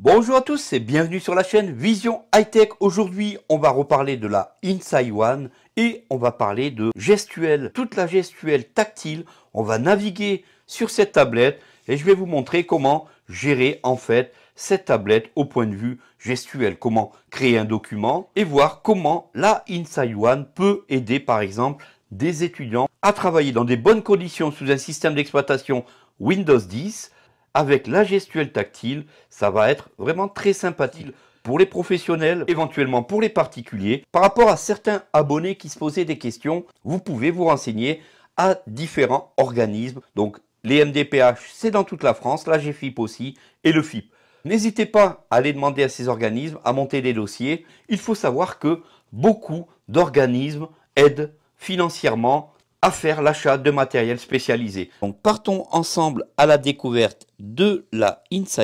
Bonjour à tous et bienvenue sur la chaîne Vision High Tech. Aujourd'hui, on va reparler de la Inside One et on va parler de gestuelle, toute la gestuelle tactile. On va naviguer sur cette tablette et je vais vous montrer comment gérer en fait cette tablette au point de vue gestuel, comment créer un document et voir comment la Inside One peut aider par exemple des étudiants à travailler dans des bonnes conditions sous un système d'exploitation Windows 10 avec la gestuelle tactile, ça va être vraiment très sympathique pour les professionnels, éventuellement pour les particuliers. Par rapport à certains abonnés qui se posaient des questions, vous pouvez vous renseigner à différents organismes. Donc les MDPH, c'est dans toute la France, la GFIP aussi et le FIP. N'hésitez pas à aller demander à ces organismes, à monter des dossiers. Il faut savoir que beaucoup d'organismes aident financièrement à faire l'achat de matériel spécialisé. Donc partons ensemble à la découverte de la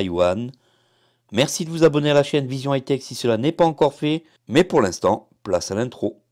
One. Merci de vous abonner à la chaîne Vision Hightech si cela n'est pas encore fait, mais pour l'instant, place à l'intro.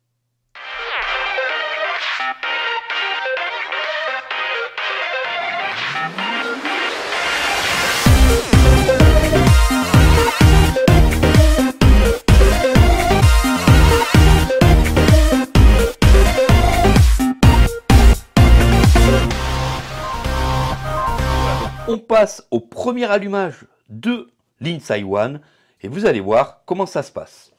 au premier allumage de l'Inside One et vous allez voir comment ça se passe.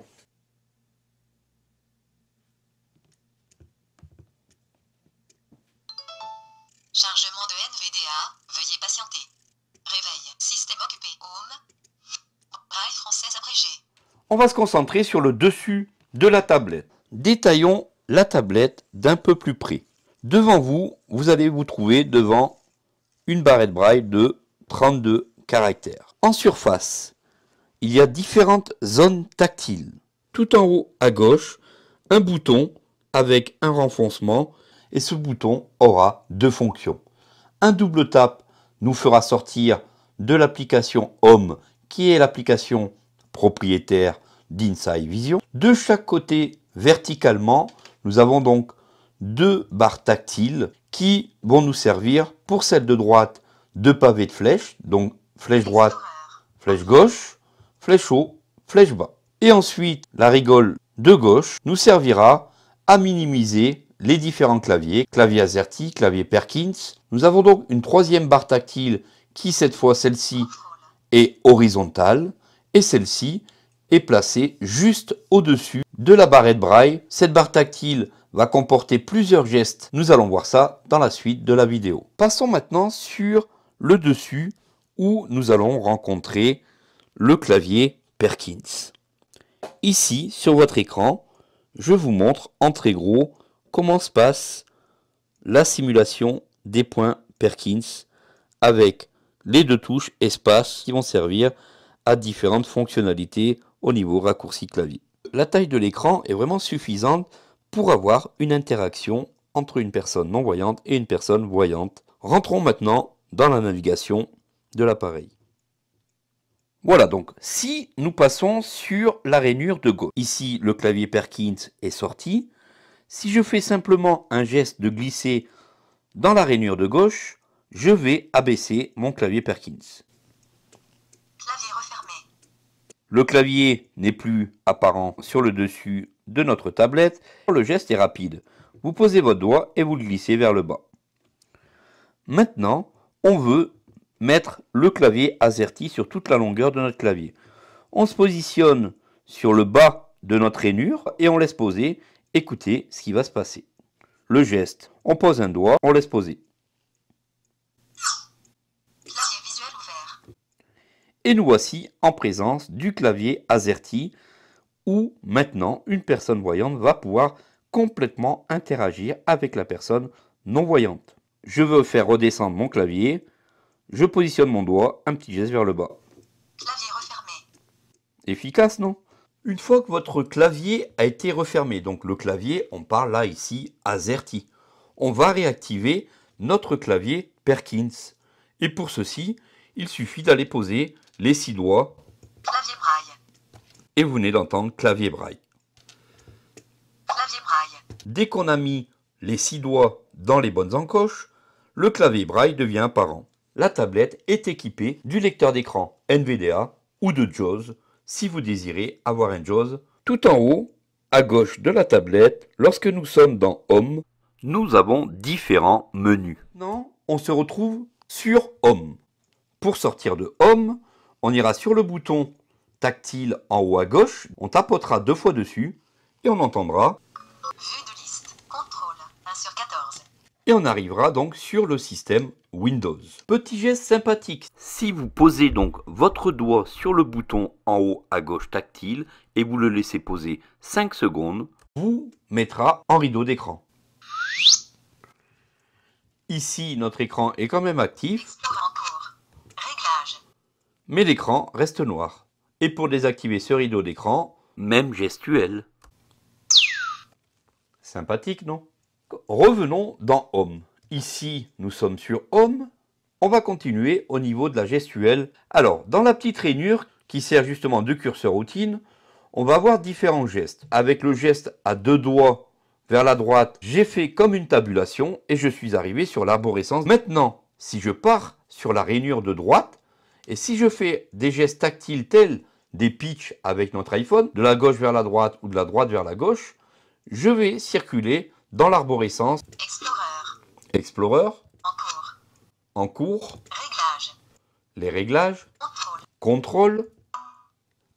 Chargement de NVDA, veuillez patienter. Réveil, système occupé, home, braille française On va se concentrer sur le dessus de la tablette. Détaillons la tablette d'un peu plus près. Devant vous, vous allez vous trouver devant une barrette braille de 32 caractères. En surface, il y a différentes zones tactiles. Tout en haut à gauche, un bouton avec un renfoncement et ce bouton aura deux fonctions. Un double tap nous fera sortir de l'application Home qui est l'application propriétaire d'Inside Vision. De chaque côté, verticalement, nous avons donc deux barres tactiles qui vont nous servir pour celle de droite deux pavés de flèches, donc flèche droite, flèche gauche, flèche haut, flèche bas. Et ensuite, la rigole de gauche nous servira à minimiser les différents claviers, clavier AZERTY, clavier Perkins. Nous avons donc une troisième barre tactile qui, cette fois, celle-ci est horizontale et celle-ci est placée juste au-dessus de la barrette braille. Cette barre tactile va comporter plusieurs gestes. Nous allons voir ça dans la suite de la vidéo. Passons maintenant sur le dessus où nous allons rencontrer le clavier Perkins. Ici, sur votre écran, je vous montre en très gros comment se passe la simulation des points Perkins avec les deux touches espace qui vont servir à différentes fonctionnalités au niveau raccourci clavier. La taille de l'écran est vraiment suffisante pour avoir une interaction entre une personne non-voyante et une personne voyante. Rentrons maintenant dans la navigation de l'appareil. Voilà donc, si nous passons sur la rainure de gauche. Ici, le clavier Perkins est sorti. Si je fais simplement un geste de glisser dans la rainure de gauche, je vais abaisser mon clavier Perkins. Le clavier n'est plus apparent sur le dessus de notre tablette. Le geste est rapide. Vous posez votre doigt et vous le glissez vers le bas. Maintenant, on veut mettre le clavier AZERTY sur toute la longueur de notre clavier. On se positionne sur le bas de notre rainure et on laisse poser. Écoutez ce qui va se passer. Le geste, on pose un doigt, on laisse poser. Et nous voici en présence du clavier AZERTY où maintenant une personne voyante va pouvoir complètement interagir avec la personne non voyante je veux faire redescendre mon clavier, je positionne mon doigt, un petit geste vers le bas. Clavier refermé. Efficace, non Une fois que votre clavier a été refermé, donc le clavier, on parle là ici AZERTY, on va réactiver notre clavier Perkins. Et pour ceci, il suffit d'aller poser les six doigts. Clavier braille. Et vous venez d'entendre clavier braille. Clavier braille. Dès qu'on a mis les six doigts dans les bonnes encoches, le clavier braille devient apparent. La tablette est équipée du lecteur d'écran NVDA ou de JAWS si vous désirez avoir un JAWS. Tout en haut, à gauche de la tablette, lorsque nous sommes dans Home, nous avons différents menus. Non, on se retrouve sur Home. Pour sortir de Home, on ira sur le bouton tactile en haut à gauche, on tapotera deux fois dessus et on entendra et on arrivera donc sur le système Windows. Petit geste sympathique. Si vous posez donc votre doigt sur le bouton en haut à gauche tactile et vous le laissez poser 5 secondes, vous mettra en rideau d'écran. Ici, notre écran est quand même actif, mais l'écran reste noir. Et pour désactiver ce rideau d'écran, même gestuel. Sympathique, non Revenons dans Home. Ici, nous sommes sur Home. On va continuer au niveau de la gestuelle. Alors, dans la petite rainure qui sert justement de curseur routine, on va avoir différents gestes. Avec le geste à deux doigts vers la droite, j'ai fait comme une tabulation et je suis arrivé sur l'arborescence. Maintenant, si je pars sur la rainure de droite, et si je fais des gestes tactiles tels des pitchs avec notre iPhone, de la gauche vers la droite ou de la droite vers la gauche, je vais circuler dans l'arborescence. Explorer. Explorer. En cours. En cours. Les réglages. Contrôle.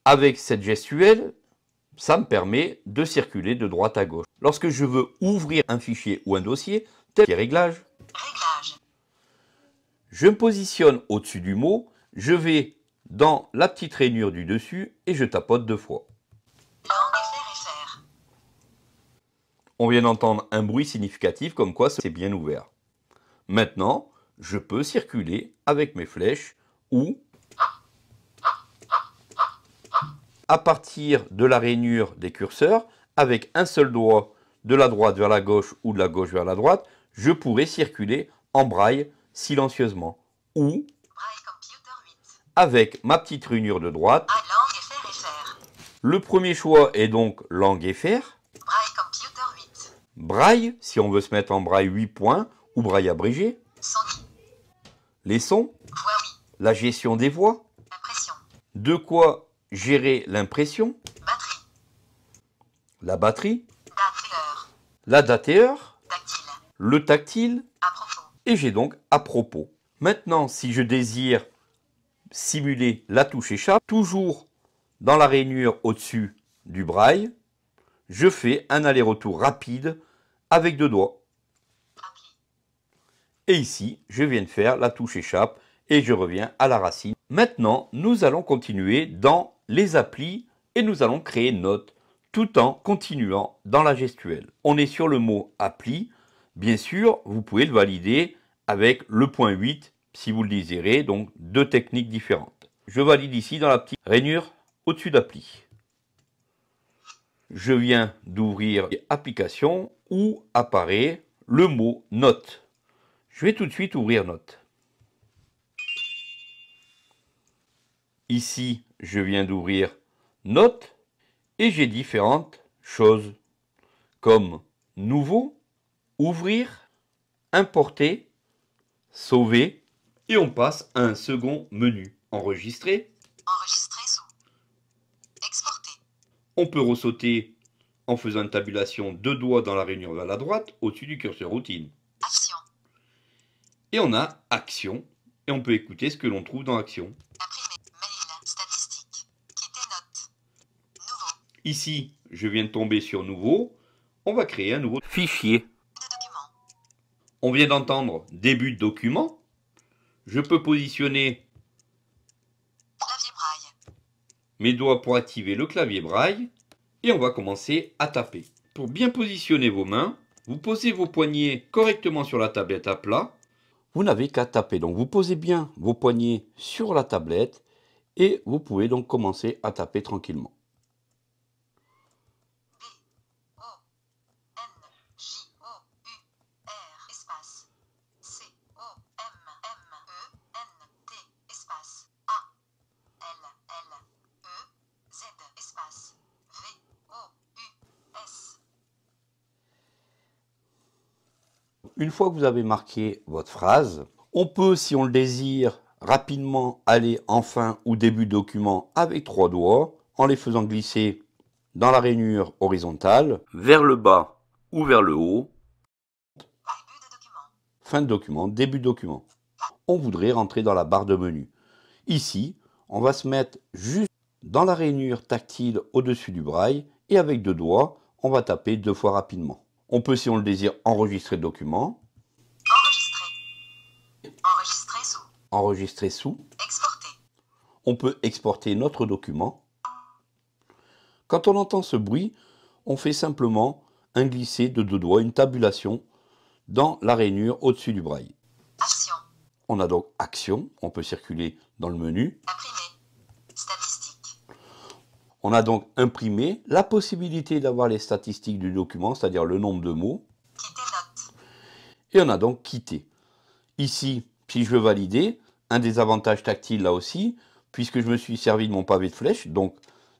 Avec cette gestuelle, ça me permet de circuler de droite à gauche. Lorsque je veux ouvrir un fichier ou un dossier, tel que réglages. Réglages. Je me positionne au-dessus du mot, je vais dans la petite rainure du dessus et je tapote deux fois. On vient d'entendre un bruit significatif comme quoi c'est bien ouvert. Maintenant, je peux circuler avec mes flèches ou à partir de la rainure des curseurs, avec un seul doigt de la droite vers la gauche ou de la gauche vers la droite, je pourrais circuler en braille silencieusement ou avec ma petite rainure de droite. Le premier choix est donc langue et fer braille, si on veut se mettre en braille 8 points ou braille abrégé. Les sons. La gestion des voix. De quoi gérer l'impression. La batterie. la date Le tactile. Et j'ai donc à propos. Maintenant, si je désire simuler la touche échappe, toujours dans la rainure au-dessus du braille, je fais un aller-retour rapide avec deux doigts. Et ici, je viens de faire la touche échappe et je reviens à la racine. Maintenant, nous allons continuer dans les applis et nous allons créer note tout en continuant dans la gestuelle. On est sur le mot appli. Bien sûr, vous pouvez le valider avec le point 8 si vous le désirez, donc deux techniques différentes. Je valide ici dans la petite rainure au-dessus d'appli je viens d'ouvrir l'application où apparaît le mot note. Je vais tout de suite ouvrir note. Ici, je viens d'ouvrir note et j'ai différentes choses comme nouveau, ouvrir, importer, sauver et on passe à un second menu Enregistrer. On peut ressauter en faisant une tabulation deux doigts dans la réunion vers la droite au-dessus du curseur routine. Action. Et on a action et on peut écouter ce que l'on trouve dans action. Ici, je viens de tomber sur nouveau. On va créer un nouveau fichier. On vient d'entendre début de document. Je peux positionner mes doigts pour activer le clavier braille et on va commencer à taper. Pour bien positionner vos mains, vous posez vos poignets correctement sur la tablette à plat. Vous n'avez qu'à taper, donc vous posez bien vos poignets sur la tablette et vous pouvez donc commencer à taper tranquillement. Une fois que vous avez marqué votre phrase, on peut, si on le désire, rapidement aller en fin ou début document avec trois doigts en les faisant glisser dans la rainure horizontale, vers le bas ou vers le haut. Fin de document, début de document. On voudrait rentrer dans la barre de menu. Ici, on va se mettre juste dans la rainure tactile au-dessus du braille et avec deux doigts, on va taper deux fois rapidement. On peut, si on le désire, enregistrer le document. Enregistrer. Enregistrer sous. Enregistrer sous. Exporter. On peut exporter notre document. Quand on entend ce bruit, on fait simplement un glisser de deux doigts, une tabulation dans la rainure au-dessus du braille. Action. On a donc action, on peut circuler dans le menu. On a donc imprimé la possibilité d'avoir les statistiques du document, c'est-à-dire le nombre de mots. Et on a donc quitté. Ici, si je veux valider, un des avantages tactiles là aussi, puisque je me suis servi de mon pavé de flèche, donc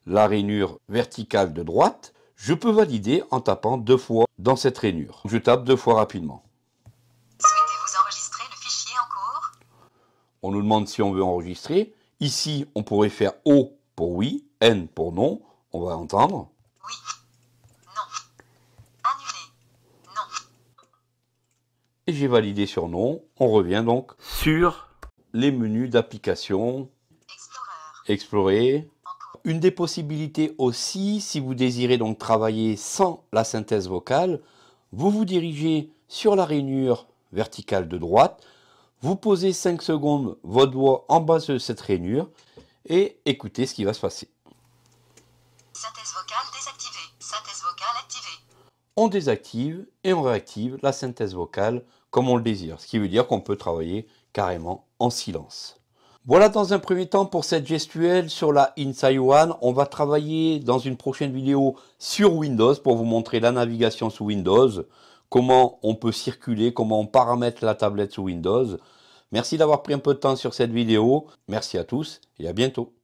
la rainure verticale de droite, je peux valider en tapant deux fois dans cette rainure. Je tape deux fois rapidement. Souhaitez-vous enregistrer le fichier en cours On nous demande si on veut enregistrer. Ici, on pourrait faire O pour oui N pour non, on va entendre. Oui. Non. Annuler. Non. Et j'ai validé sur non. On revient donc sur les menus d'application. Explorer. Une des possibilités aussi, si vous désirez donc travailler sans la synthèse vocale, vous vous dirigez sur la rainure verticale de droite, vous posez 5 secondes votre doigt en bas de cette rainure et écoutez ce qui va se passer. Synthèse vocale désactivée. Synthèse vocale activée. On désactive et on réactive la synthèse vocale comme on le désire, ce qui veut dire qu'on peut travailler carrément en silence. Voilà dans un premier temps pour cette gestuelle sur la Inside One. On va travailler dans une prochaine vidéo sur Windows pour vous montrer la navigation sous Windows, comment on peut circuler, comment on paramètre la tablette sous Windows. Merci d'avoir pris un peu de temps sur cette vidéo. Merci à tous et à bientôt.